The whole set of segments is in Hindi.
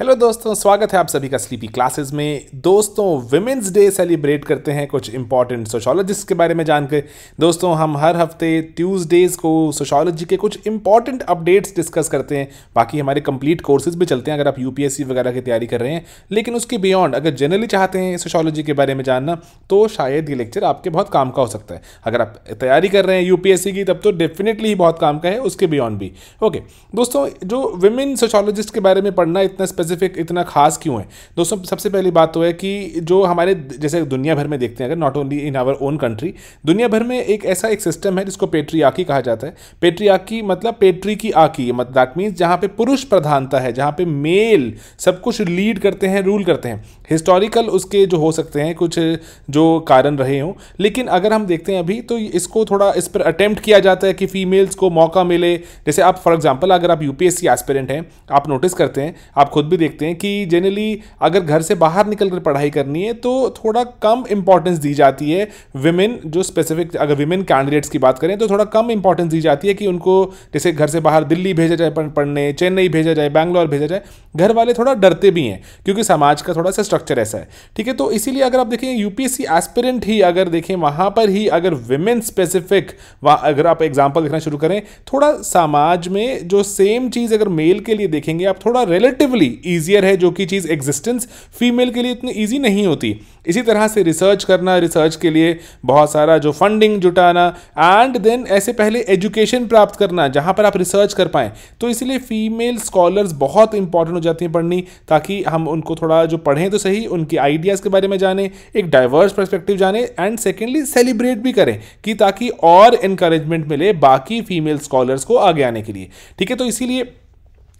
हेलो दोस्तों स्वागत है आप सभी का स्लीपी क्लासेस में दोस्तों वुमेंस डे सेलिब्रेट करते हैं कुछ इंपॉर्टेंट सोशोलॉजिस्ट के बारे में जानकर दोस्तों हम हर हफ्ते ट्यूसडेज को सोशोलॉजी के कुछ इंपॉर्टेंट अपडेट्स डिस्कस करते हैं बाकी हमारे कंप्लीट कोर्सेज भी चलते हैं अगर आप यूपीएससी वगैरह की तैयारी कर रहे हैं लेकिन उसके बियॉन्ड अगर जनरली चाहते हैं सोशोलॉजी के बारे में जानना तो शायद ये लेक्चर आपके बहुत काम का हो सकता है अगर आप तैयारी कर रहे हैं यूपीएससी की तब तो डेफिनेटली बहुत काम का है उसके बियॉन्ड भी ओके दोस्तों जो वुमेन सोशोलॉजिस्ट के बारे में पढ़ना इतना स्पेसिफिक इतना खास क्यों है दोस्तों सबसे पहली बात तो है कि जो हमारे जैसे दुनिया भर में देखते हैं अगर not only in our own country दुनिया भर में एक ऐसा एक सिस्टम है जिसको पेट्रियाकी कहा जाता है पेट्रियाकी मतलब पेट्री की आकी मतलब दैट मीन्स जहाँ पे पुरुष प्रधानता है जहाँ पे मेल सब कुछ लीड करते हैं रूल करते हैं हिस्टोरिकल उसके जो हो सकते हैं कुछ जो कारण रहे हों लेकिन अगर हम देखते हैं अभी तो इसको थोड़ा इस पर अटैम्प्ट किया जाता है कि फीमेल्स को मौका मिले जैसे आप फॉर एग्जांपल अगर आप यूपीएससी एस्पिरेंट हैं आप नोटिस करते हैं आप खुद भी देखते हैं कि जनरली अगर घर से बाहर निकल कर पढ़ाई करनी है तो थोड़ा कम इंपॉर्टेंस दी जाती है विमेन जो स्पेसिफिक अगर विमेन कैंडिडेट्स की बात करें तो थोड़ा कम इंपॉर्टेंस दी जाती है कि उनको जैसे घर से बाहर दिल्ली भेजा जाए पढ़ने चेन्नई भेजा जाए बैंगलोर भेजा जाए घर वाले थोड़ा डरते भी हैं क्योंकि समाज का थोड़ा सा स्ट्रक्चर ऐसा है ठीक है तो इसीलिए अगर आप देखें यूपीएससी एस्पिरेंट ही अगर देखें वहां पर ही अगर विमेन स्पेसिफिक अगर आप एग्जाम्पल देखना शुरू करें थोड़ा समाज में जो सेम चीज़ अगर मेल के लिए देखेंगे आप थोड़ा रिलेटिवली ईजियर है जो कि चीज़ एग्जिस्टेंस फीमेल के लिए इतनी ईजी नहीं होती इसी तरह से रिसर्च करना रिसर्च के लिए बहुत सारा जो फंडिंग जुटाना एंड देन ऐसे पहले एजुकेशन प्राप्त करना जहां पर आप रिसर्च कर पाएँ तो इसलिए फीमेल स्कॉलर्स बहुत इंपॉर्टेंट हो जाती हैं पढ़नी ताकि हम उनको थोड़ा जो पढ़ें तो सही ही उनके आइडियाज़ के बारे में जाने एक डाइवर्स परस्पेक्टिव जाने एंड सेकेंडली सेलिब्रेट भी करें कि ताकि और इनक्रेजमेंट मिले बाकी फीमेल स्कॉलर्स को आगे आने के लिए ठीक है तो इसीलिए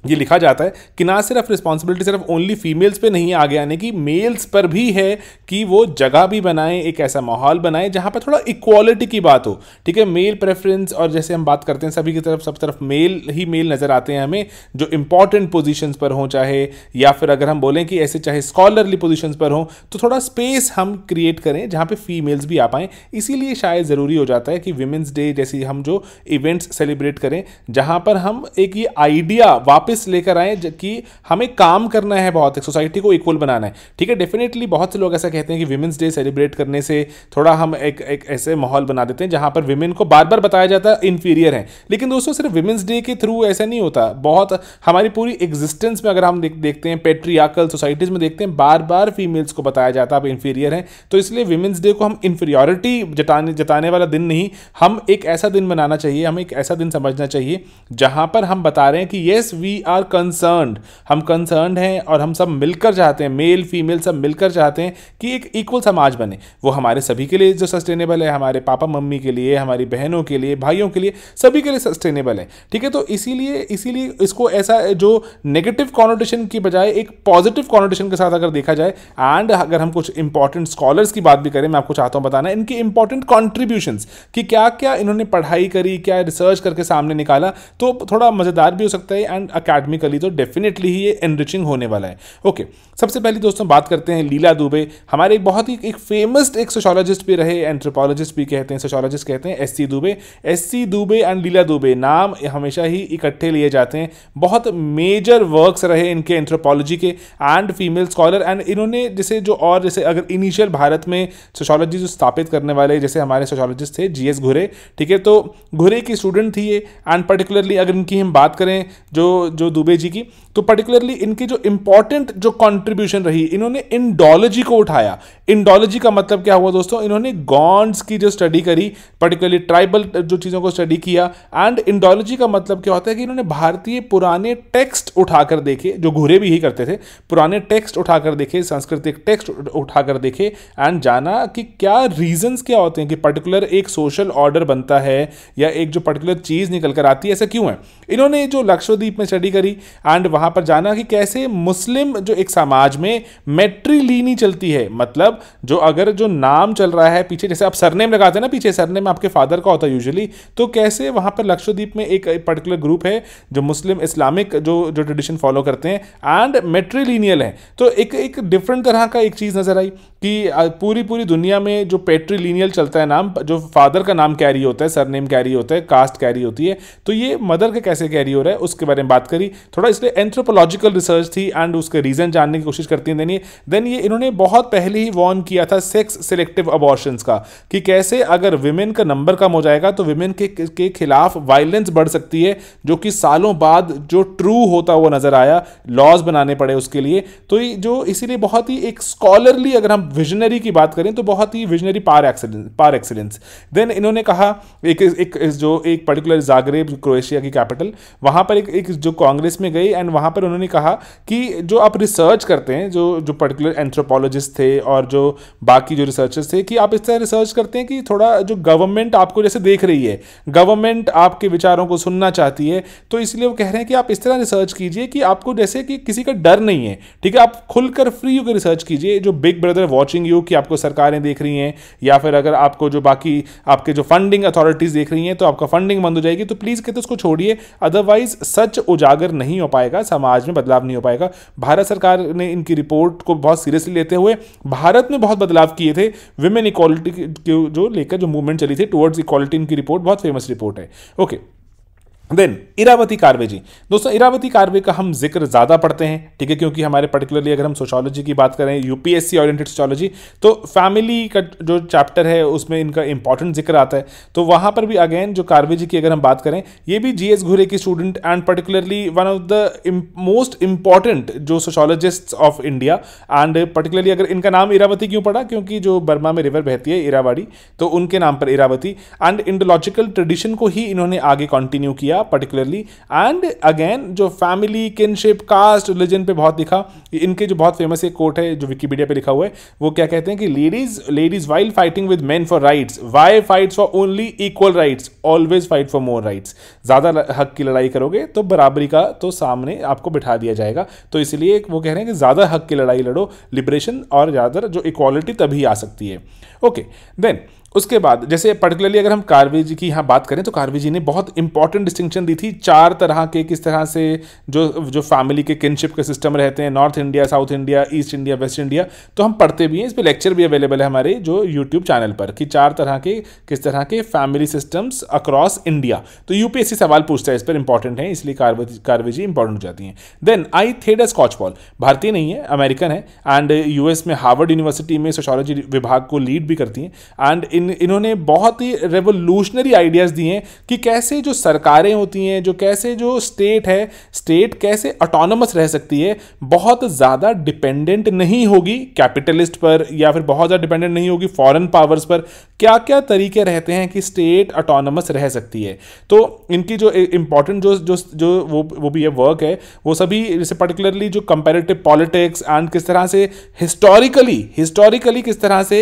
ये लिखा जाता है कि ना सिर्फ रिस्पॉन्सिबिलिटी सिर्फ ओनली फीमेल्स पे नहीं आगे आने की मेल्स पर भी है कि वो जगह भी बनाएं एक ऐसा माहौल बनाएं जहाँ पर थोड़ा इक्वालिटी की बात हो ठीक है मेल प्रेफरेंस और जैसे हम बात करते हैं सभी की तरफ सब तरफ मेल ही मेल नज़र आते हैं हमें जो इंपॉर्टेंट पोजिशन पर हों चाहे या फिर अगर हम बोलें कि ऐसे चाहे स्कॉलरली पोजिशन पर हों तो थोड़ा स्पेस हम क्रिएट करें जहाँ पर फीमेल्स भी आ पाएँ इसीलिए शायद ज़रूरी हो जाता है कि वीमेंस डे जैसी हम जो इवेंट्स सेलिब्रेट करें जहाँ पर हम एक ये आइडिया वापस वापस लेकर आए कि हमें काम करना है बहुत सोसाइटी को इक्वल बनाना है ठीक है डेफिनेटली बहुत से लोग ऐसा कहते हैं कि विमेंस डे सेलिब्रेट करने से थोड़ा हम एक एक ऐसे माहौल बना देते हैं जहां पर विमेन को बार बार बताया जाता है इन्फीरियर है लेकिन दोस्तों सिर्फ विमेंस डे के थ्रू ऐसा नहीं होता बहुत हमारी पूरी एग्जिस्टेंस में अगर हम देखते हैं पेट्रियाकल सोसाइटीज़ में देखते हैं बार बार फीमेल्स को बताया जाता है आप इन्फीरियर हैं तो इसलिए विमेंस डे को हम इन्फीरियोरिटी जताने जताने वाला दिन नहीं हम एक ऐसा दिन मनाना चाहिए हमें एक ऐसा दिन समझना चाहिए जहां पर हम बता रहे हैं कि येस वी आर कंसर्न हम कंसर्न हैं और हम सब मिलकर चाहते हैं मेल फीमेल सब मिलकर चाहते हैं कि एक इक्वल समाज बने वो हमारे सभी के लिए जो सस्टेनेबल है हमारे पापा मम्मी के लिए हमारी बहनों के लिए भाइयों के लिए सभी के लिए सस्टेनेबल है ठीक है तो इसीलिए इसीलिए इसको ऐसा जो नेगेटिव कॉनोटेशन की बजाय एक पॉजिटिव कॉनोटेशन के साथ अगर देखा जाए एंड अगर हम कुछ इंपॉर्टेंट स्कॉलर्स की बात भी करें मैं आपको चाहता हूँ बताना इनकी इंपॉर्टेंट कॉन्ट्रीब्यूशन कि क्या क्या इन्होंने पढ़ाई करी क्या रिसर्च करके सामने निकाला तो थोड़ा मज़ेदार भी हो सकता है एंड एकेडमिकली तो डेफिनेटली ही ये एनरिचिंग होने वाला है ओके सबसे पहले दोस्तों बात करते हैं लीला दुबे हमारे एक बहुत ही एक फेमस एक सोशोलॉजिस्ट भी रहे एंथ्रोपोलॉजिस्ट भी कहते हैं सोशोलॉजिस्ट कहते हैं S C Dube S C Dube and Leela Dube नाम हमेशा ही इकट्ठे लिए जाते हैं बहुत मेजर वर्क्स रहे इनके एंथ्रोपोलॉजी के एंड फीमेल स्कॉलर एंड इन्होंने जैसे जो और जैसे अगर इनिशियल भारत में सोशोलॉजी जो स्थापित करने वाले जैसे हमारे सोशोलॉजिस्ट थे जी एस घुरे ठीक है तो घुरे की स्टूडेंट थी ये एंड पर्टिकुलरली अगर इनकी हम बात करें जो जो दुबे जी की तो पर्टिकुलरली इनकी जो इंपॉर्टेंट जो कॉन्ट्रीब्यूशन रही इन्होंने इंडोलॉजी को उठाया इंडोलॉजी का मतलब क्या हुआ दोस्तों इन्होंने गॉन्ड्स की जो स्टडी करी पर्टिकुलरली ट्राइबल जो चीज़ों को स्टडी किया एंड इंडोलॉजी का मतलब क्या होता है कि इन्होंने भारतीय पुराने टेक्स्ट उठाकर देखे जो घुरे भी ही करते थे पुराने टेक्स्ट उठाकर देखे सांस्कृतिक टेक्स्ट उठाकर देखे एंड जाना कि क्या रीजन्स क्या होते हैं कि पर्टिकुलर एक सोशल ऑर्डर बनता है या एक जो पर्टिकुलर चीज़ निकल कर आती है ऐसा क्यों है इन्होंने जो लक्षद्वीप में स्टडी करी एंड वहाँ पर जाना कि कैसे मुस्लिम जो एक समाज में मेट्री लीनी चलती है मतलब जो अगर जो नाम चल रहा है पीछे जैसे आप सरनेम लगाते हैं ना पीछे सरनेम आपके फादर का होता है यूजली तो कैसे वहाँ पर लक्षद्वीप में एक पर्टिकुलर ग्रुप है जो मुस्लिम इस्लामिक जो जो ट्रेडिशन फॉलो करते हैं एंड मेट्री लीनियल है तो एक एक डिफरेंट तरह का एक चीज़ नज़र आई कि पूरी पूरी दुनिया में जो पेट्री लीनियल चलता है नाम जो फादर का नाम कैरी होता है सरनेम कैरी होता है कास्ट कैरी होती है तो ये मदर का कैसे कैरी हो रहा है उसके बारे में बात करी थोड़ा इसलिए एंथ्रोपोलॉजिकल रिसर्च थी एंड उसके रीज़न जानने की कोशिश करती हैं देन ये देन ये इन्होंने बहुत पहले ही वॉर्न किया था सेक्स सिलेक्टिव अबॉर्शन का कि कैसे अगर विमेन का नंबर कम हो जाएगा तो विमेन के, के खिलाफ वायलेंस बढ़ सकती है जो कि सालों बाद जो ट्रू होता हुआ नज़र आया लॉज बनाने पड़े उसके लिए तो जो इसीलिए बहुत ही एक स्कॉलरली अगर हम विजनरी की बात करें तो बहुत ही visionary par excellence par excellence then इन्होंने कहा एक एक जो एक पर्टिकुलर जागरेब क्रोएशिया की कैपिटल वहां पर एक, एक जो कांग्रेस में गई एंड वहाँ पर उन्होंने कहा कि जो आप रिसर्च करते हैं जो जो पर्टिकुलर एंथ्रोपोलॉजिस्ट थे और जो बाकी जो रिसर्चर्स थे कि आप इस तरह रिसर्च करते हैं कि थोड़ा जो गवर्नमेंट आपको जैसे देख रही है गवर्नमेंट आपके विचारों को सुनना चाहती है तो इसलिए वो कह रहे हैं कि आप इस तरह रिसर्च कीजिए कि आपको जैसे कि किसी का डर नहीं है ठीक है आप खुलकर फ्री होकर रिसर्च कीजिए जो बिग ब्रदर वॉचिंग यू कि आपको सरकारें देख रही हैं या फिर अगर आपको जो बाकी आपके जो फंडिंग अथॉरिटीज़ देख रही हैं तो आपका फंडिंग बंद हो जाएगी तो प्लीज़ कहते उसको छोड़िए अदरवाइज सच उजागर नहीं हो पाएगा समाज में बदलाव नहीं हो पाएगा भारत सरकार ने इनकी रिपोर्ट को बहुत सीरियसली लेते हुए भारत में बहुत बदलाव किए थे विमेन इक्वालिटी जो लेकर जो मूवमेंट चली थी टुवर्ड्स इक्वालिटी इनकी रिपोर्ट बहुत फेमस रिपोर्ट है okay okay. Then Irawati Karve ji दोस्तों इरावती कार्वे का हम जिक्र ज़्यादा पढ़ते हैं ठीक है क्योंकि हमारे पर्टिकुलरली अगर हम सोशोलॉजी की बात करें यूपीएससी ओरिएंटेड सोशोलॉजी तो फैमिली का जो चैप्टर है उसमें इनका इंपॉर्टेंट जिक्र आता है तो वहाँ पर भी अगेन जो कार्वे जी की अगर हम बात करें ये भी जी एस घुरे की student and particularly one of the most important जो sociologist of India and particularly अगर इनका नाम इरावती क्यों पड़ा क्योंकि जो बर्मा में रिवर बहती है इरावाड़ी तो उनके नाम पर इरावती एंड इंडोलॉजिकल ट्रेडिशन को ही इन्होंने आगे कॉन्टिन्यू किया इंडिया पर्टिकुलरली एंड अगेन जो फैमिली किनशिप कास्ट रिलीजन पे बहुत लिखा इनके जो बहुत फेमस एक कोट है जो विकीपीडिया पे लिखा हुआ है वो क्या कहते हैं कि ladies ladies while fighting with man for rights why fights for only equal rights always fight for more rights ज़्यादा हक की लड़ाई करोगे तो बराबरी का तो सामने आपको बिठा दिया जाएगा तो इसलिए वो कह रहे हैं कि ज़्यादा हक की लड़ाई लड़ो लिबरेशन और ज़्यादातर जो इक्वालिटी तभी आ सकती है ओके okay, देन उसके बाद जैसे पर्टिकुलरली अगर हम कारवे जी की यहाँ बात करें तो कार्वी जी ने बहुत इंपॉर्टेंट डिस्टिंक्शन दी थी चार तरह के किस तरह से जो जो फैमिली के किनशिप के सिस्टम रहते हैं North India South India East India West India तो हम पढ़ते भी हैं इस पर लेक्चर भी अवेलेबल है हमारे जो यूट्यूब चैनल पर कि चार तरह के किस तरह के फैमिली सिस्टम्स अक्रॉस इंडिया तो यूपीएससी सवाल पूछता है इस पर इंपॉर्टेंट है इसलिए कार्वी जी इंपॉर्टेंट हो जाती हैं देन आई थेड स्कॉच स्कॉचपॉल भारतीय नहीं है अमेरिकन है एंड यूएस में हार्वर्ड यूनिवर्सिटी में सोशोलॉजी विभाग को लीड भी करती हैं एंड इन इन्होंने बहुत ही रेवोल्यूशनरी आइडियाज़ दिए हैं कि कैसे जो सरकारें होती हैं जो कैसे जो स्टेट है स्टेट कैसे ऑटोनमस रह सकती है बहुत ज़्यादा डिपेंडेंट नहीं होगी कैपिटलिस्ट पर या फिर बहुत ज़्यादा डिपेंडेंट नहीं होगी फॉरेन पावर्स पर क्या क्या तरीके रहते हैं कि स्टेट ऑटोनमस रह सकती है तो इनकी जो इम्पोर्टेंट जो जो जो वो वो भी है वर्क है वो सभी जैसे पर्टिकुलरली जो कंपेरेटिव पॉलिटिक्स एंड किस तरह से हिस्टोरिकली हिस्टोरिकली किस तरह से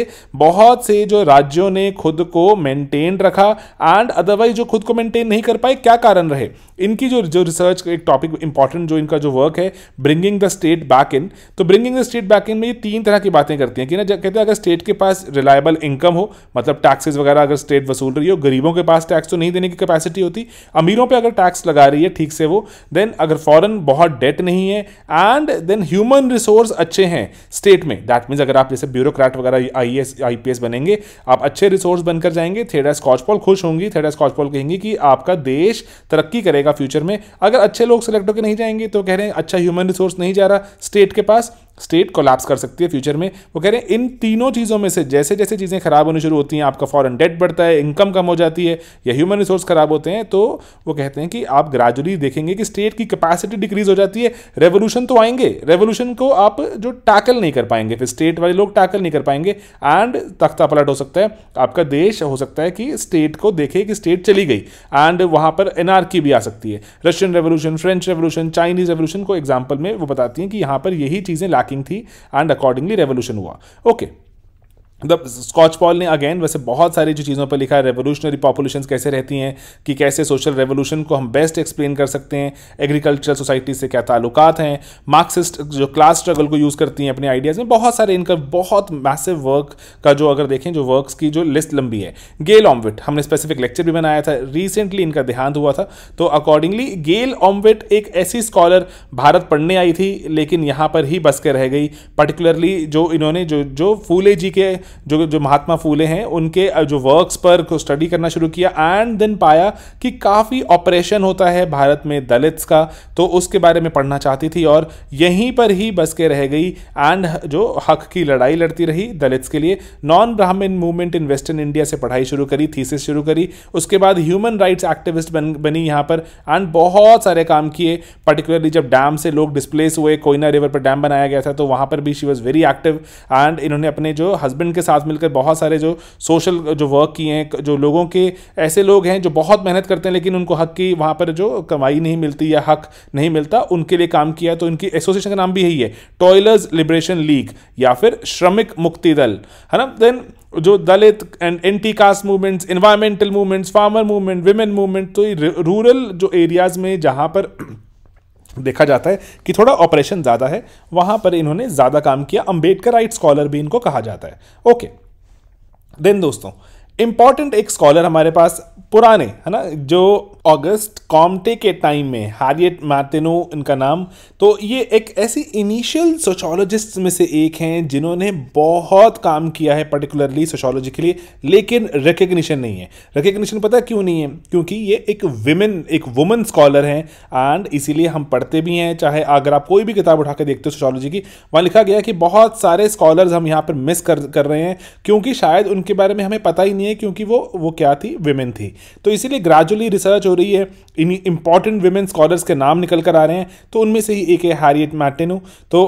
बहुत से जो राज्यों वालों ने खुद को मेंटेन रखा एंड अदरवाइज जो खुद को मेंटेन नहीं कर पाए क्या कारण रहे इनकी जो जो रिसर्च एक टॉपिक इंपॉर्टेंट जो इनका जो वर्क है bringing the state back in तो bringing the state back in में ये तीन तरह की बातें करती हैं कि ना कहते हैं अगर स्टेट के पास रिलायबल इनकम हो मतलब टैक्सेस वगैरह अगर स्टेट वसूल रही हो गरीबों के पास टैक्स तो नहीं देने की कैपेसिटी होती अमीरों पर अगर टैक्स लगा रही है ठीक से वो देन अगर फॉरन बहुत डेट नहीं है एंड देन ह्यूमन रिसोर्स अच्छे हैं स्टेट में दैट मीन्स अगर आप जैसे ब्यूरोक्रैट वगैरह आई एस e बनेंगे आप अच्छे रिसोर्स बनकर जाएंगे थेडा स्कॉचपॉल खुश होंगी थेडा स्कॉचपॉल कहेंगी कि आपका देश तरक्की करेगा जाएगा फ्यूचर में अगर अच्छे लोग सेलेक्ट होकर नहीं जाएंगे तो कह रहे हैं अच्छा ह्यूमन रिसोर्स नहीं जा रहा स्टेट के पास स्टेट कोलैप्स कर सकती है फ्यूचर में वो कह रहे हैं इन तीनों चीज़ों में से जैसे जैसे चीज़ें ख़राब होनी शुरू होती हैं आपका फॉरन डेट बढ़ता है इनकम कम हो जाती है या ह्यूमन रिसोर्स ख़राब होते हैं तो वो कहते हैं कि आप ग्रेजुअली देखेंगे कि स्टेट की कैपेसिटी डिक्रीज हो जाती है रेवोल्यूशन तो आएंगे रेवोल्यूशन को आप जो टैकल नहीं कर पाएंगे फिर स्टेट वाले लोग टैकल नहीं कर पाएंगे एंड तख्ता पलट हो सकता है आपका देश हो सकता है कि स्टेट को देखे कि स्टेट चली गई एंड वहाँ पर एनआरकी भी आ सकती है Russian revolution French revolution Chinese revolution को एग्जाम्पल में वो बताती हैं कि यहाँ पर यही चीज़ें लैक लैकिंग थी एंड अकॉर्डिंगली रेवोल्यूशन हुआ ओके okay. मतलब स्कॉच पॉल ने अगेन वैसे बहुत सारी जो चीज़ों पर लिखा है रेवोल्यूशनरी पॉपुलेशन कैसे रहती हैं कि कैसे सोशल रेवोल्यूशन को हम बेस्ट एक्सप्लेन कर सकते हैं एग्रीकल्चरल सोसाइटी से क्या ताल्लुकात हैं मार्क्सिस्ट जो क्लास स्ट्रगल को यूज़ करती हैं अपने आइडियाज़ में बहुत सारे इनका बहुत मैसिव वर्क का जो अगर देखें जो वर्क्स की जो लिस्ट लंबी है गेल ऑमविट हमने स्पेसिफिक लेक्चर भी बनाया था रिसेंटली इनका देहांत हुआ था तो अकॉर्डिंगली गेल ऑमविट एक ऐसी स्कॉलर भारत पढ़ने आई थी लेकिन यहाँ पर ही बस के रह गई पर्टिकुलरली जो इन्होंने जो जो फूले जी के जो जो महात्मा फूले हैं उनके जो वर्क्स पर स्टडी करना शुरू किया एंड देन पाया कि काफ़ी ऑपरेशन होता है भारत में दलित्स का तो उसके बारे में पढ़ना चाहती थी और यहीं पर ही बस के रह गई एंड जो हक की लड़ाई लड़ती रही दलित्स के लिए नॉन ब्राह्मण मूवमेंट इन वेस्टर्न इंडिया से पढ़ाई शुरू करी थीसिस शुरू करी उसके बाद ह्यूमन राइट्स एक्टिविस्ट बन बनी यहाँ पर एंड बहुत सारे काम किए पर्टिकुलरली जब डैम से लोग डिस्प्लेस हुए कोयना रिवर पर डैम बनाया गया था तो वहाँ पर भी she was very active and इन्होंने अपने जो हस्बैंड के साथ मिलकर बहुत सारे जो सोशल जो वर्क किए हैं जो लोगों के ऐसे लोग हैं जो बहुत मेहनत करते हैं लेकिन उनको हक की वहाँ पर जो कमाई नहीं मिलती या हक नहीं मिलता उनके लिए काम किया तो इनकी एसोसिएशन का नाम भी यही है टॉयलर्स लिबरेशन लीग या फिर श्रमिक मुक्ति दल है ना देन जो Dalit and anti caste movements environmental movements farmer movement women movement तो ये रूरल जो एरियाज़ में जहाँ पर देखा जाता है कि थोड़ा ऑपरेशन ज़्यादा है वहाँ पर इन्होंने ज़्यादा काम किया अम्बेडकर राइट स्कॉलर भी इनको कहा जाता है ओके देन दोस्तों इंपॉर्टेंट एक स्कॉलर हमारे पास पुराने है ना जो ऑगस्ट कॉमटे के टाइम में हारियट मार्टिनो इनका नाम तो ये एक ऐसी इनिशियल सोशोलॉजिस्ट में से एक हैं जिन्होंने बहुत काम किया है पर्टिकुलरली सोशोलॉजी के लिए लेकिन रिकग्निशन नहीं है रिकग्निशन पता क्यों नहीं है क्योंकि ये एक विमेन एक वुमेन स्कॉलर हैं एंड इसीलिए हम पढ़ते भी हैं चाहे अगर आप कोई भी किताब उठा के देखते हो सोशोलॉजी की वहाँ लिखा गया कि बहुत सारे स्कॉलर्स हम यहाँ पर मिस कर कर रहे हैं क्योंकि शायद उनके बारे में हमें पता ही नहीं है क्योंकि वो वो क्या थी वेमेन थी तो इसीलिए ग्रेजुअली रिसर्च हो रही है इन इंपॉर्टेंट वेमेन स्कॉलर्स के नाम निकल कर आ रहे हैं तो उनमें से ही एक है हैरियट मैटेनू तो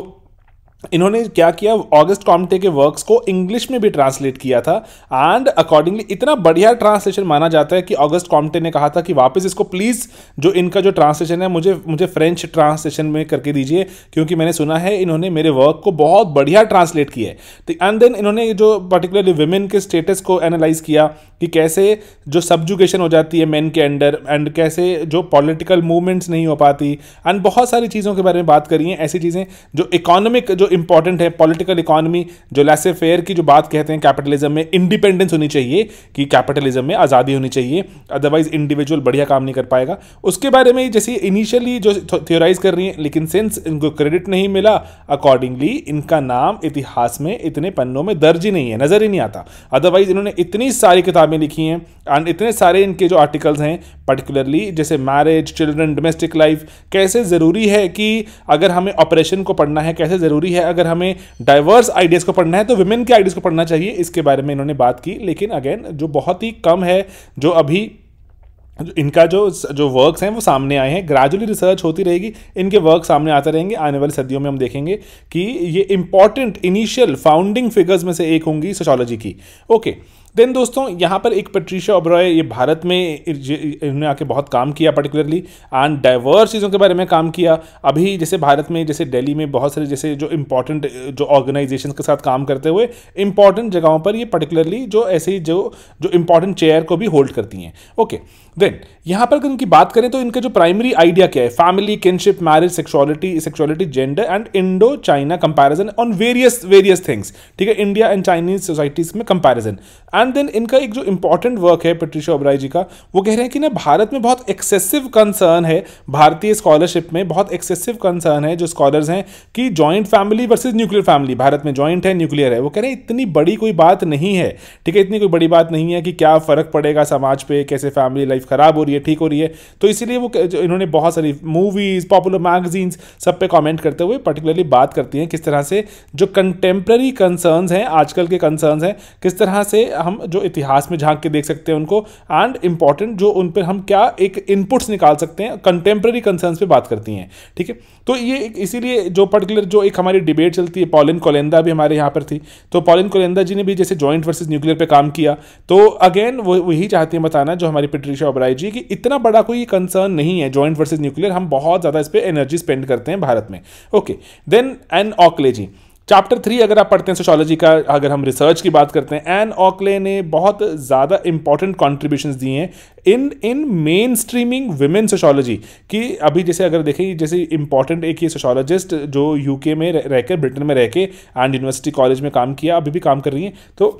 इन्होंने क्या किया ऑगस्ट कॉमटे के वर्क्स को इंग्लिश में भी ट्रांसलेट किया था एंड अकॉर्डिंगली इतना बढ़िया ट्रांसलेशन माना जाता है कि ऑगस्ट कॉमटे ने कहा था कि वापस इसको प्लीज़ जो इनका जो ट्रांसलेशन है मुझे मुझे फ्रेंच ट्रांसलेशन में करके दीजिए क्योंकि मैंने सुना है इन्होंने मेरे वर्क को बहुत बढ़िया ट्रांसलेट किया है तो एंड देन इन्होंने जो पर्टिकुलरली वुमेन के स्टेटस को एनालाइज किया कि कैसे जो सब्जुकेशन हो जाती है मेन के अंडर एंड कैसे जो पॉलिटिकल मूवमेंट्स नहीं हो पाती एंड बहुत सारी चीज़ों के बारे में बात करी है ऐसी चीज़ें जो इकोनॉमिक जो इंपॉर्टेंट है पॉलिटिकल इकोनॉमी जो लैसे फेयर की जो बात कहते हैं कैपिटलिज्म में इंडिपेंडेंस होनी चाहिए कि कैपिटलिज्म में आज़ादी होनी चाहिए अदरवाइज इंडिविजुअल बढ़िया काम नहीं कर पाएगा उसके बारे में जैसे इनिशियली जो थियोराइज कर रही हैं लेकिन सिंस इनको क्रेडिट नहीं मिला अकॉर्डिंगली इनका नाम इतिहास में इतने पन्नों में दर्ज ही नहीं है नज़र ही नहीं आता अदरवाइज इन्होंने इतनी सारी किताबें लिखी हैं एंड इतने सारे इनके जो आर्टिकल्स हैं पर्टिकुलरली जैसे मैरिज चिल्ड्रन डोमेस्टिक लाइफ कैसे ज़रूरी है कि अगर हमें ऑपरेशन को पढ़ना है कैसे ज़रूरी है है अगर हमें डाइवर्स आइडियाज़ को पढ़ना है तो वुमेन के आइडियाज़ को पढ़ना चाहिए इसके बारे में इन्होंने बात की लेकिन अगेन जो बहुत ही कम है जो अभी इनका जो जो वर्क्स हैं वो सामने आए हैं ग्रेजुअली रिसर्च होती रहेगी इनके वर्क सामने आते रहेंगे आने वाली सदियों में हम देखेंगे कि ये इंपॉर्टेंट इनिशियल फाउंडिंग फिगर्स में से एक होंगी सोशोलॉजी की ओके okay. देन दोस्तों यहाँ पर एक पेट्रीशा ओब्रॉय ये भारत में इन्होंने आके बहुत काम किया पर्टिकुलरली एंड डाइवर्स चीज़ों के बारे में काम किया अभी जैसे भारत में जैसे दिल्ली में बहुत सारे जैसे जो इंपॉर्टेंट जो ऑर्गेनाइजेशन के साथ काम करते हुए इम्पॉर्टेंट जगहों पर ये पर्टिकुलरली जो ऐसे जो जो इंपॉर्टेंट चेयर को भी होल्ड करती हैं ओके देन यहाँ पर अगर इनकी बात करें तो इनका जो प्राइमरी आइडिया क्या है family kinship marriage sexuality sexuality gender and Indo China comparison on various various things ठीक है इंडिया एंड चाइनीज सोसाइटीज में कंपैरिजन एंड देन इनका एक जो इंपॉर्टेंट वर्क है पेट्रिशा ओब्राई जी का वो कह रहे हैं कि ना भारत में बहुत एक्सेसिव कंसर्न है भारतीय स्कॉलरशिप में बहुत एक्सेसिव कंसर्न है जो स्कॉलर्स हैं कि joint family versus nuclear family Bharat में जॉइंट है न्यूक्लियर है वो कह रहे हैं इतनी बड़ी कोई बात नहीं है ठीक है इतनी कोई बड़ी बात नहीं है कि क्या फ़र्क पड़ेगा समाज पर कैसे फैमिली लाइफ ख़राब हो रही है ठीक हो रही है तो इसीलिए वो इन्होंने बहुत सारी मूवीज़ पॉपुलर मैगजीन्स सब पे कमेंट करते हुए पर्टिकुलरली बात करती हैं किस तरह से जो कंटेम्प्रेरी कंसर्न्स हैं आजकल के कंसर्न्स हैं किस तरह से हम हम जो इतिहास में झांक के देख सकते हैं उनको एंड इंपॉर्टेंट जो उन पर हम क्या एक इनपुट्स निकाल सकते हैं कंटेम्प्रेरी कंसर्न पे बात करती हैं ठीक है थीके? तो ये इसीलिए जो पर्टिकुलर जो एक हमारी डिबेट चलती है पॉलिन कोलेंदा भी हमारे यहाँ पर थी तो पॉलिन कोलेंदा जी ने भी जैसे जॉइंट वर्सेज न्यूक्लियर पर काम किया तो अगेन वो वही चाहती हैं बताना जो हमारी पेट्रिशा ओबराई जी कि इतना बड़ा कोई कंसर्न नहीं है जॉइंट वर्सेज न्यूक्लियर हम बहुत ज़्यादा इस पर एनर्जी स्पेंड करते हैं भारत में okay then Ann Oakley ji chapter three अगर आप पढ़ते हैं सोशोलॉजी का अगर हम रिसर्च की बात करते हैं एन ऑकले ने बहुत ज़्यादा इंपॉर्टेंट कॉन्ट्रीब्यूशन दिए हैं in in mainstreaming women sociology कि अभी जैसे अगर देखें जैसे इंपॉर्टेंट एक ये सोशोलॉजिस्ट जो यूके में रहकर ब्रिटेन में रह के एंड यूनिवर्सिटी कॉलेज में काम किया अभी भी काम कर रही हैं तो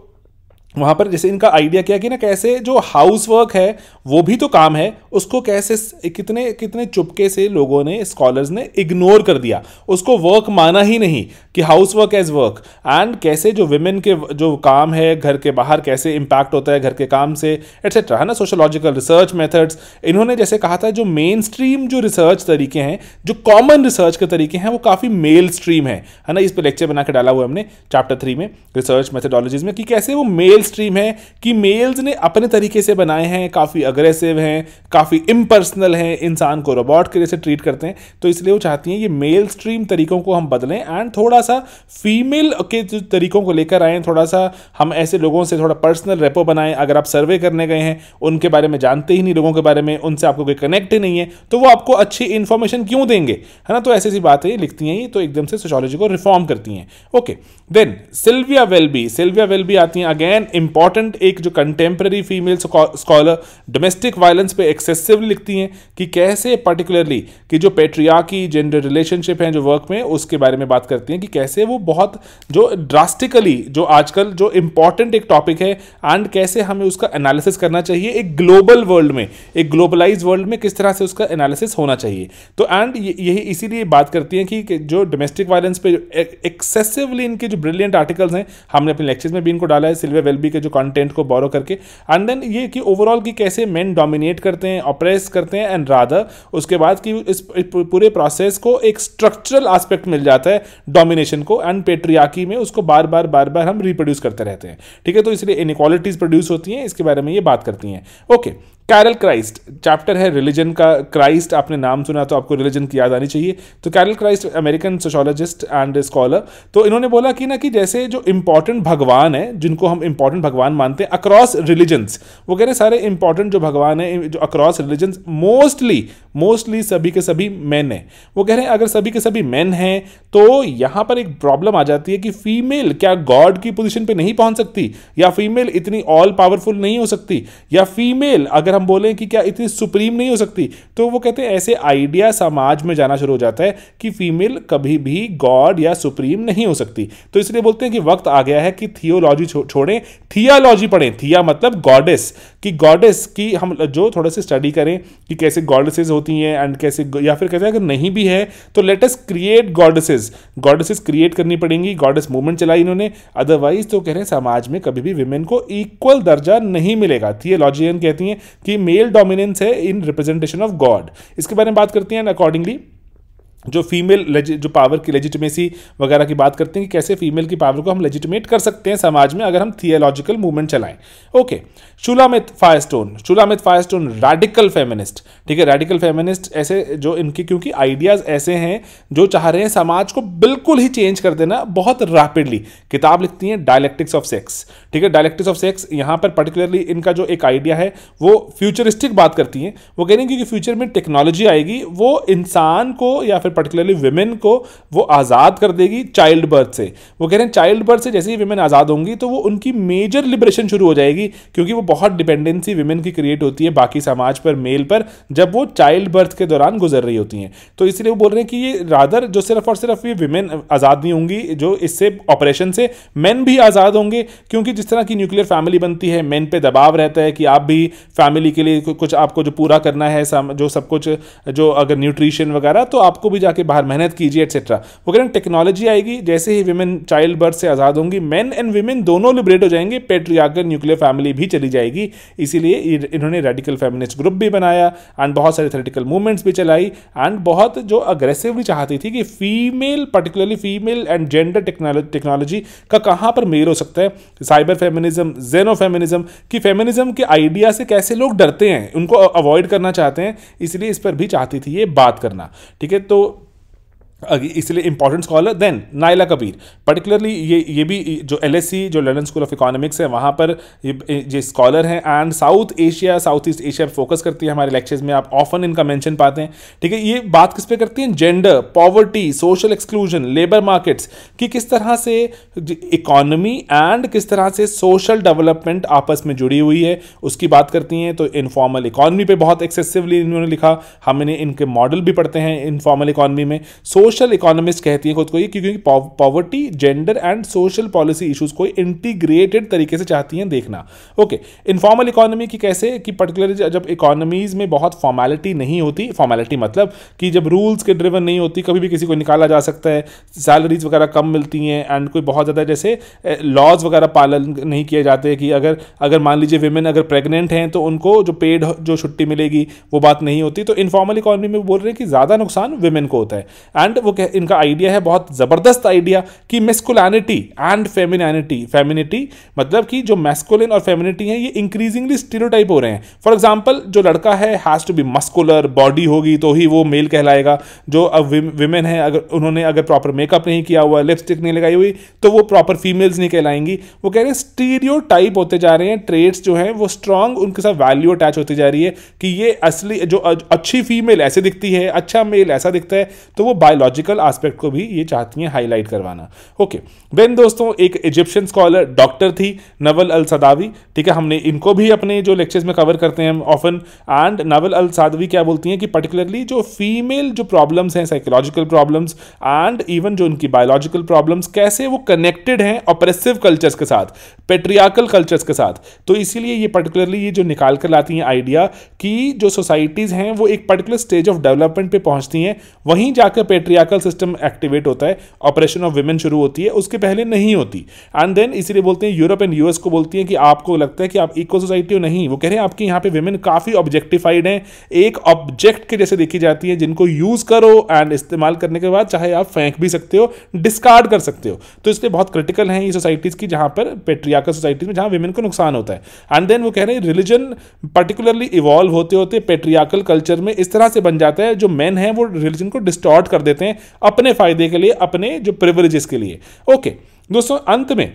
वहाँ पर जैसे इनका आइडिया क्या कि ना कैसे जो हाउस वर्क है वो भी तो काम है उसको कैसे कितने कितने चुपके से लोगों ने स्कॉलर्स ने इग्नोर कर दिया उसको वर्क माना ही नहीं कि house work as work and कैसे जो विमेन के जो काम है घर के बाहर कैसे इम्पैक्ट होता है घर के काम से एट्सेट्रा है ना सोशोलॉजिकल रिसर्च मेथड्स इन्होंने जैसे कहा था जो मेन स्ट्रीम जो रिसर्च तरीके हैं जो कॉमन रिसर्च के तरीके हैं वो काफ़ी मेल स्ट्रीम है है ना इस पर लेक्चर बना के डाला हुआ हमने चैप्टर थ्री में रिसर्च मेथडोलॉजीज में कि कैसे वो मेल मेल स्ट्रीम है कि मेल्स ने अपने तरीके से बनाए हैं काफ़ी अग्रेसिव हैं काफ़ी इम्पर्सनल हैं इंसान को रोबोट के जैसे ट्रीट करते हैं तो इसलिए वो चाहती हैं ये मेल स्ट्रीम तरीकों को हम बदलें एंड थोड़ा सा फीमेल के जो तरीकों को लेकर आएँ थोड़ा सा हम ऐसे लोगों से थोड़ा पर्सनल रेपो बनाएं अगर आप सर्वे करने गए हैं उनके बारे में जानते ही नहीं लोगों के बारे में उनसे आपको कोई कनेक्ट ही नहीं है तो वो आपको अच्छी इन्फॉर्मेशन क्यों देंगे है ना तो ऐसी ऐसी बातें लिखती हैं ये तो एकदम से सोशोलॉजी को रिफॉर्म करती हैं okay then Sylvia Walby Sylvia Walby आती हैं अगेन इंपॉर्टेंट एक जो contemporary female scholar domestic violence पे एक्सेसिवली लिखती हैं कि कैसे पर्टिकुलरली कि जो पेट्रिया की जेंडर रिलेशनशिप हैं जो वर्क में उसके बारे में बात करती हैं कि कैसे वो बहुत जो ड्रास्टिकली जो आजकल जो इंपॉर्टेंट एक टॉपिक है एंड कैसे हमें उसका एनालिसिस करना चाहिए एक ग्लोबल वर्ल्ड में एक ग्लोबलाइज वर्ल्ड में किस तरह से उसका एनालिसिस होना चाहिए तो एंड यही इसीलिए बात करती हैं कि जो डोमेस्टिक वायलेंस पे एक्सेसिवली इनके जो ब्रिलियंट आर्टिकल्स हैं हमने अपने लेक्चर्स में भी इनको डाला है सिल्वे वेल एलबी के जो कंटेंट को बोरो करके एंड देन ये कि ओवरऑल कि कैसे मेन डोमिनेट करते हैं ऑपरेस करते हैं एंड राधर उसके बाद कि इस पूरे प्रोसेस को एक स्ट्रक्चरल एस्पेक्ट मिल जाता है डोमिनेशन को एंड पेट्रियाकी में उसको बार बार बार बार हम रिप्रोड्यूस करते रहते हैं ठीक है तो इसलिए इनक्वालिटीज़ प्रोड्यूस होती हैं इसके बारे में ये बात करती हैं ओके कैरल क्राइस्ट चैप्टर है रिलीजन का क्राइस्ट आपने नाम सुना तो आपको रिलीजन की याद आनी चाहिए तो Carol Christ American sociologist and scholar तो इन्होंने बोला कि ना कि जैसे जो इंपॉर्टेंट भगवान है जिनको हम इंपॉर्टेंट भगवान मानते हैं अक्रॉस रिलीजन्स वो कह रहे सारे इंपॉर्टेंट जो भगवान है जो अक्रॉस रिलीजन्स मोस्टली मोस्टली सभी के सभी मैन है वो कह रहे हैं अगर सभी के सभी मैन हैं तो यहाँ पर एक प्रॉब्लम आ जाती है कि फीमेल क्या गॉड की पोजिशन पर नहीं पहुँच सकती या फीमेल इतनी ऑल पावरफुल नहीं हो सकती या फीमेल अगर हम बोलें कि क्या इतनी सुप्रीम नहीं हो सकती तो वो कहते हैं ऐसे आइडिया समाज में जाना शुरू हो जाता है कि फीमेल कभी भी गॉड या सुप्रीम नहीं हो सकती तो इसलिए बोलते हैं कि वक्त आ गया है कि थियोलॉजी छोड़ें थियालॉजी पढ़ें थिया मतलब गॉडेस कि गॉडेस की हम जो थोड़ा से स्टडी करें कि कैसे गॉडेसेज होती हैं एंड कैसे या फिर कहते हैं अगर नहीं भी है तो latest create goddesses goddesses create करनी पड़ेंगी गॉडेस मूवमेंट चलाई इन्होंने अदरवाइज तो कह रहे हैं समाज में कभी भी विमेन को इक्वल दर्जा नहीं मिलेगा थियोलॉजियन कहती हैं कि कि मेल डोमिनेंस है इन रिप्रेजेंटेशन ऑफ गॉड इसके बारे में बात करते हैं अकॉर्डिंगली जो फीमेल जो पावर की लेजिटमेसी वगैरह की बात करते हैं कि कैसे फीमेल की पावर को हम लेजिटमेट कर सकते हैं समाज में अगर हम थियोलॉजिकल मूवमेंट चलाएं okay okay. Shulamith Firestone Shulamith Firestone radical feminist ठीक है रेडिकल फेमिनिस्ट ऐसे जो इनके क्योंकि आइडियाज़ ऐसे हैं जो चाह रहे हैं समाज को बिल्कुल ही चेंज कर देना बहुत रैपिडली किताब लिखती हैं डायलेक्टिक्स ऑफ सेक्स ठीक है डायलेक्टिक्स ऑफ सेक्स यहाँ पर पर्टिकुलरली इनका जो एक आइडिया है वो फ्यूचरिस्टिक बात करती हैं वो कह रही हैं क्योंकि फ्यूचर में टेक्नोलॉजी आएगी वो इंसान को या फिर पर्टिकुलरली वुमेन को वो आज़ाद कर देगी चाइल्ड बर्थ से वो कह रहे हैं चाइल्ड बर्थ से जैसे ही वेमेन आज़ाद होंगी तो वो उनकी मेजर लिबरेशन शुरू हो जाएगी क्योंकि वो बहुत डिपेंडेंसी वुमेन की क्रिएट होती है बाकी समाज पर मेल पर जब वो चाइल्ड बर्थ के दौरान गुजर रही होती हैं तो इसलिए वो बोल रहे हैं कि ये रादर जो सिर्फ और सिर्फ ये वीमेन आज़ाद नहीं होंगी जो इससे ऑपरेशन से मैन भी आज़ाद होंगे क्योंकि जिस तरह की न्यूक्लियर फैमिली बनती है मेन पर दबाव रहता है कि आप भी फैमिली के लिए कुछ आपको जो पूरा करना है जो सब कुछ जो अगर न्यूट्रिशन वगैरह तो आपको भी जाके बाहर मेहनत कीजिए एट्सेट्रा वो कह रहे हैं टेक्नोलॉजी आएगी जैसे ही वुमेन चाइल्ड बर्थ से आज़ाद होंगी मेन एंड वुमेन दोनों लिबरेट हो जाएंगे पेट्रियागर न्यूक्लियर फैमिली भी चली जाएगी जाएगी इसीलिए इन्होंने रेडिकल फेमिनिस्ट ग्रुप भी बनाया एंड बहुत सारे थेटिकल मूवमेंट्स भी चलाई एंड बहुत जो अग्रेसिवली चाहती थी कि female particularly female and gender technology का कहाँ पर मेल हो सकता है साइबर फेमिनिज्म जेनो फेमिनिज्म कि फेमिनिज्म के आइडिया से कैसे लोग डरते हैं उनको अवॉइड करना चाहते हैं इसलिए इस पर भी चाहती थी ये बात करना ठीक है तो इसलिए important scholar then Naila Kabeer particularly ये ये भी जो एल e, जो लंडन स्कूल ऑफ इकोनॉमिक्स है वहाँ पर ये ये स्कॉलर हैं and South Asia South East Asia पर फोकस करती है हमारे लेक्चर्स में आप ऑफन इनका मेंशन पाते हैं ठीक है ये बात किस पे करती हैं gender poverty social exclusion labour markets कि किस तरह से इकॉनमी एंड किस तरह से सोशल डेवलपमेंट आपस में जुड़ी हुई है उसकी बात करती हैं तो इनफॉर्मल इकोनॉमी पर बहुत एक्सेसिवली इन्होंने लिखा हमने इनके मॉडल भी पढ़ते हैं इनफॉर्मल इकॉनमी में सोश सोशल इकोनॉमिस्ट कहती है खुद को ये क्योंकि poverty gender and social policy issues को इंटीग्रेटेड तरीके से चाहती हैं देखना ओके इनफॉर्मल इकोनॉमी की कैसे कि पर्टिकुलर जब इकोनॉमीज में बहुत फॉर्मैलिटी नहीं होती फॉर्मैलिटी मतलब कि जब रूल्स के ड्रिवन नहीं होती कभी भी किसी को निकाला जा सकता है सैलरीज वगैरह कम मिलती हैं एंड कोई बहुत ज़्यादा जैसे लॉज वगैरह पालन नहीं किए जाते कि अगर अगर मान लीजिए वेमेन अगर प्रेग्नेंट हैं तो उनको जो पेड जो छुट्टी मिलेगी वो बात नहीं होती तो इनफॉर्मल इकोनॉमी में बोल रहे हैं कि ज़्यादा नुकसान वेमेन को होता है एंड वो कह, इनका आइडिया है बहुत ज़बरदस्त आइडिया कि मेस्कुलानिटी एंड फेमिनैनिटी फेमिनिटी मतलब कि जो मेस्कुलिन और फेमिनिटी है ये इंक्रीजिंगली स्टीरियोटाइप हो रहे हैं फॉर एग्जाम्पल जो लड़का है has to be muscular body होगी तो ही वो मेल कहलाएगा जो अब विमेन है अगर उन्होंने अगर प्रॉपर मेकअप नहीं किया हुआ लिपस्टिक नहीं लगाई हुई तो वो प्रॉपर फीमेल्स नहीं कहलाएंगी वो कह रहे हैं स्टीरियो होते जा रहे हैं ट्रेड्स जो हैं वो स्ट्रांग उनके साथ वैल्यू अटैच होती जा रही है कि ये असली जो अच्छी फीमेल ऐसे दिखती है अच्छा मेल ऐसा दिखता है तो वो बायोलॉजी साइकोलॉजिकल एस्पेक्ट को भी ये चाहती हैं हाईलाइट करवाना ओके देन दोस्तों एक इजिप्शियन स्कॉलर डॉक्टर थी नवल अल सदावी ठीक है हमने इनको भी अपने जो लेक्चर्स में कवर करते हैं ऑफन एंड नवल अल सदावी क्या बोलती हैं कि पर्टिकुलरली जो फीमेल जो प्रॉब्लम्स हैं साइकोलॉजिकल प्रॉब्लम्स एंड इवन जो इनकी बायोलॉजिकल प्रॉब्लम्स कैसे वो कनेक्टेड हैं ऑपरेसिव कल्चर्स के साथ पेट्रियाकल कल्चर्स के साथ तो इसीलिए ये पर्टिकुलरली ये जो निकाल कर लाती हैं आइडिया कि जो सोसाइटीज़ हैं वो एक पर्टिकुलर स्टेज ऑफ डेवलपमेंट पर पहुँचती हैं वहीं जाकर पेट्रिया पैट्रियाकल सिस्टम एक्टिवेट होता है ऑपरेशन ऑफ वुमेन शुरू होती है उसके पहले नहीं होती एंड देन इसीलिए बोलते हैं यूरोप एंड यूएस को बोलती है कि आपको लगता है कि आप इको सोसाइटी हो नहीं वो कह रहे हैं आपके यहाँ पे वुमेन काफ़ी ऑब्जेक्टिफाइड हैं एक ऑब्जेक्ट के जैसे देखी जाती है जिनको यूज़ करो एंड इस्तेमाल करने के बाद चाहे आप फेंक भी सकते हो डिस्कार्ड कर सकते हो तो इसलिए बहुत क्रिटिकल हैं ये सोसाइटीज़ की जहाँ पर पेट्रियाकल सोसाइटीज़ में जहाँ वुमेन को नुकसान होता है एंड देन वो कह रहे हैं रिलीजन पर्टिकुलरली इवॉल्व होते होते पेट्रियाकल कल्चर में इस तरह से बन जाता है जो मैन है वो रिलीजन को डिस्टॉर्ट कर देते हैं हैं अपने फायदे के लिए अपने जो प्रिवरेजेस के लिए ओके दोस्तों अंत में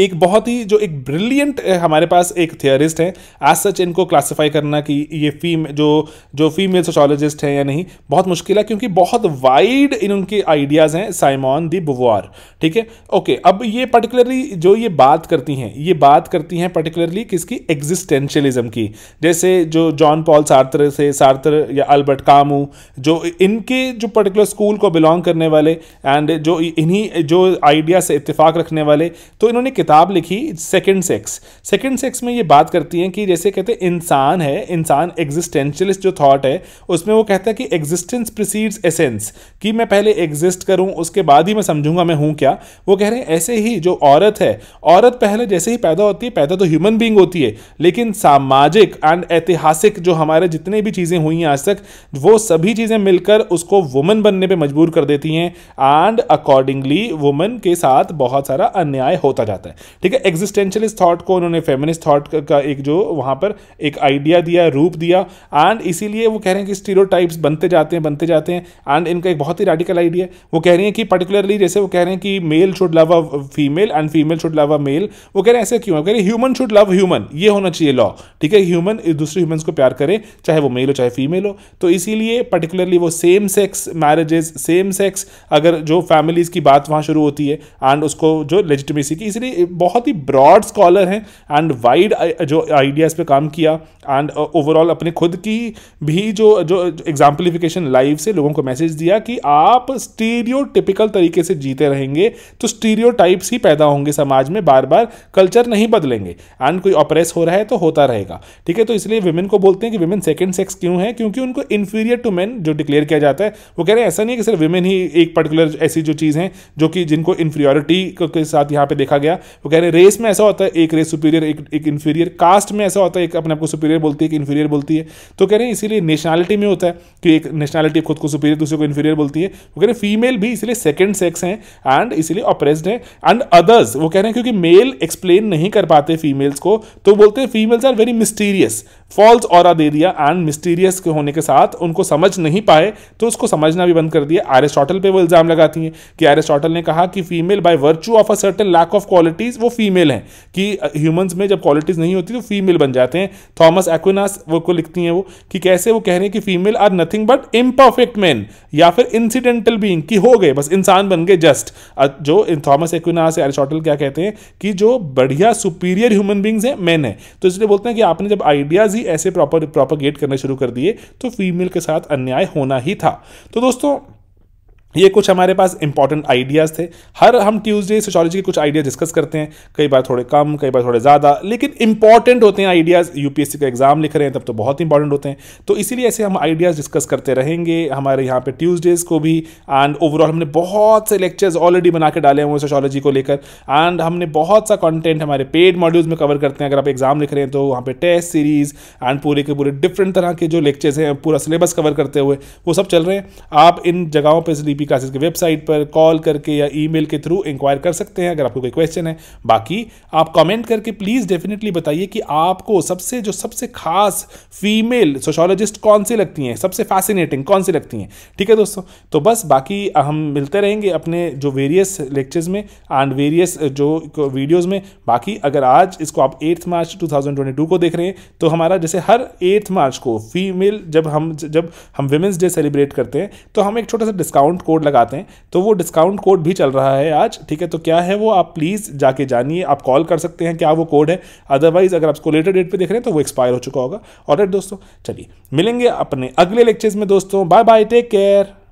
एक बहुत ही जो एक ब्रिलियंट eh, हमारे पास एक थियोरिस्ट है आज सच इनको क्लासिफाई करना कि ये फीम जो जो फीमेल सोशोलॉजिस्ट हैं या नहीं बहुत मुश्किल है क्योंकि बहुत वाइड इन उनके आइडियाज़ हैं साइमॉन दी बुवार ठीक है ओके अब ये पर्टिकुलरली जो ये बात करती हैं ये बात करती हैं पर्टिकुलरली किसकी एग्जिस्टेंशलिज्म की जैसे जो जॉन पॉल सार्त्र से सार्त्र या अल्बर्ट कामू जो इनके जो पर्टिकुलर स्कूल को बिलोंग करने वाले एंड जो इन्हीं जो आइडिया से इतफाक़ रखने वाले तो इन्होंने किताब लिखी सेकंड सेक्स सेकंड सेक्स में ये बात करती हैं कि जैसे कहते हैं इंसान है इंसान एग्जिस्टेंशियलिस्ट जो थॉट है उसमें वो कहता है कि एग्जिस्टेंस प्रिसीड्स एसेंस कि मैं पहले एग्जिस्ट करूं उसके बाद ही मैं समझूंगा मैं हूं क्या वो कह रहे हैं ऐसे ही जो औरत है औरत पहले जैसे ही पैदा होती है पैदा तो ह्यूमन बींग होती है लेकिन सामाजिक एंड ऐतिहासिक जो हमारे जितने भी चीज़ें हुई हैं आज तक वो सभी चीज़ें मिलकर उसको वुमन बनने पर मजबूर कर देती हैं एंड अकॉर्डिंगली वुमन के साथ बहुत सारा अन्याय होता जाता है जाता है ठीक है एग्जिस्टेंशियलिस्ट थॉट को उन्होंने फेमिनिस्ट थॉट का एक जो वहां पर एक आइडिया दिया रूप दिया एंड इसीलिए वो कह रहे हैं कि स्टीरो बनते जाते हैं बनते जाते हैं एंड इनका एक बहुत ही रेडिकल आइडिया है वो कह रही हैं कि पर्टिकुलरली जैसे वो कह रहे हैं कि male should love a female and female should love a male वो कह रहे हैं ऐसे क्यों कह रहे हैं ह्यूमन शुड लव ह्यूमन ये होना चाहिए लॉ ठीक है ह्यूमन दूसरे ह्यूमन को प्यार करें चाहे वो मेल हो चाहे फीमेल हो तो इसीलिए पर्टिकुलरली वो same sex marriages same sex अगर जो फैमिलीज की बात वहां शुरू होती है एंड उसको जो लेजिटमेसी की इसलिए बहुत ही ब्रॉड स्कॉलर हैं एंड वाइड uh, जो आइडियाज़ पे काम किया एंड ओवरऑल uh, अपने खुद की भी जो जो एग्जाम्पलीफिकेशन लाइव से लोगों को मैसेज दिया कि आप स्टीरियो टिपिकल तरीके से जीते रहेंगे तो स्टीरियो टाइप्स ही पैदा होंगे समाज में बार बार कल्चर नहीं बदलेंगे एंड कोई ऑपरेस हो रहा है तो होता रहेगा ठीक है तो इसलिए वुमेन को बोलते हैं कि वुमेन सेकेंड सेक्स क्यों है क्योंकि उनको इन्फीरियर टू मैन जो डिक्लेयर किया जाता है वो कह रहे हैं ऐसा नहीं है कि सिर्फ वुमेन ही एक पर्टिकुलर ऐसी जो चीज़ हैं जो कि जिनको इन्फीरियॉरिटी के साथ यहाँ पर देखा गया वो कह रहे हैं रेस में ऐसा होता है एक रेस सुपीरियर एक एक इन्फीरियर कास्ट में ऐसा होता है एक अपने आपको सुपीरियर बोलती है एक इन्फीरियर बोलती है तो कह रहे हैं इसीलिए नेशनलिटी में होता है कि एक नेशनलिटी खुद को सुपीरियर दूसरे को इन्फीरियर बोलती है वो कह रहे हैं फीमेल भी इसलिए सेकेंड सेक्स हैं एंड इसलिए ऑपरेस्ड है एंड अदर्स वो कह रहे हैं क्योंकि मेल एक्सप्लेन नहीं कर पाते फीमेल्स को तो बोलते हैं females are very mysterious false और दे दिया एंड मिस्टीरियस के होने के साथ उनको समझ नहीं पाए तो उसको समझना भी बंद कर दिया एरिस्टोटल पे वो इल्ज़ाम लगाती हैं कि एरिस्टोटल ने कहा कि female by virtue of a certain lack of qualities वो फीमेल हैं कि ह्यूमंस में जब क्वालिटीज़ नहीं होती तो फीमेल बन जाते हैं थॉमस एक्विनास वो को लिखती हैं वो कि कैसे वो कह रहे हैं कि female are nothing but imperfect man या फिर इंसिडेंटल बींग की हो गए बस इंसान बन गए जस्ट जो थॉमस एक्विनास एरिस्टोटल क्या कहते हैं कि जो बढ़िया सुपीरियर ह्यूमन बींग्स हैं मैन है तो इसलिए बोलते हैं कि आपने जब आइडियाज़ ही ऐसे प्रॉपर गेट करने शुरू कर दिए तो फीमेल के साथ अन्याय होना ही था तो दोस्तों ये कुछ हमारे पास इंपॉर्टेंट आइडियाज़ थे हर हम ट्यूसडे सोशोलॉजी के कुछ आइडिया डिस्कस करते हैं कई बार थोड़े कम कई बार थोड़े ज़्यादा लेकिन इंपॉर्टेंट होते हैं आइडियाज़ यूपीएससी का एग्ज़ाम लिख रहे हैं तब तो बहुत इंपॉर्टेंट होते हैं तो इसीलिए ऐसे हम आइडियाज़ डिस्कस करते रहेंगे हमारे यहाँ पे ट्यूजडेज़ को भी एंड ओवरऑल हमने बहुत से लेक्चर्स ऑलरेडी बना के डाले हुए सोशोलॉजी को लेकर एंड हमने बहुत सा कॉन्टेंट हमारे पेड मॉड्यूल्स में कवर करते हैं अगर आप एग्ज़ाम लिख रहे हैं तो वहाँ पर टेस्ट सीरीज़ एंड पूरे के पूरे डिफरेंट तरह के जो लेक्चर्स हैं पूरा सिलेबस कवर करते हुए वो सब चल रहे हैं आप इन जगहों पर बी क्लासेस की वेबसाइट पर कॉल करके या ईमेल के थ्रू इंक्वायर कर सकते हैं अगर आपको कोई क्वेश्चन है बाकी आप कमेंट करके प्लीज़ डेफिनेटली बताइए कि आपको सबसे जो सबसे खास फीमेल सोशोलॉजिस्ट कौन सी लगती हैं सबसे फैसिनेटिंग कौन सी लगती हैं ठीक है दोस्तों तो बस बाकी हम मिलते रहेंगे अपने जो वेरियस लेक्चर्स में एंड वेरियस जो वीडियोज़ में बाकी अगर आज इसको आप एट्थ मार्च 2022 को देख रहे हैं तो हमारा जैसे हर एट्थ मार्च को फीमेल जब हम जब हम वेमेंस डे सेलिब्रेट करते हैं तो हम एक छोटा सा डिस्काउंट कोड कोड लगाते हैं तो वो डिस्काउंट कोड भी चल रहा है आज ठीक है तो क्या है वो आप प्लीज़ जाके जानिए आप कॉल कर सकते हैं क्या वो कोड है अदरवाइज़ अगर आपको लेटर डेट पर देख रहे हैं तो वो एक्सपायर हो चुका होगा और दोस्तों चलिए मिलेंगे अपने अगले लेक्चर्स में दोस्तों बाय बाय टेक केयर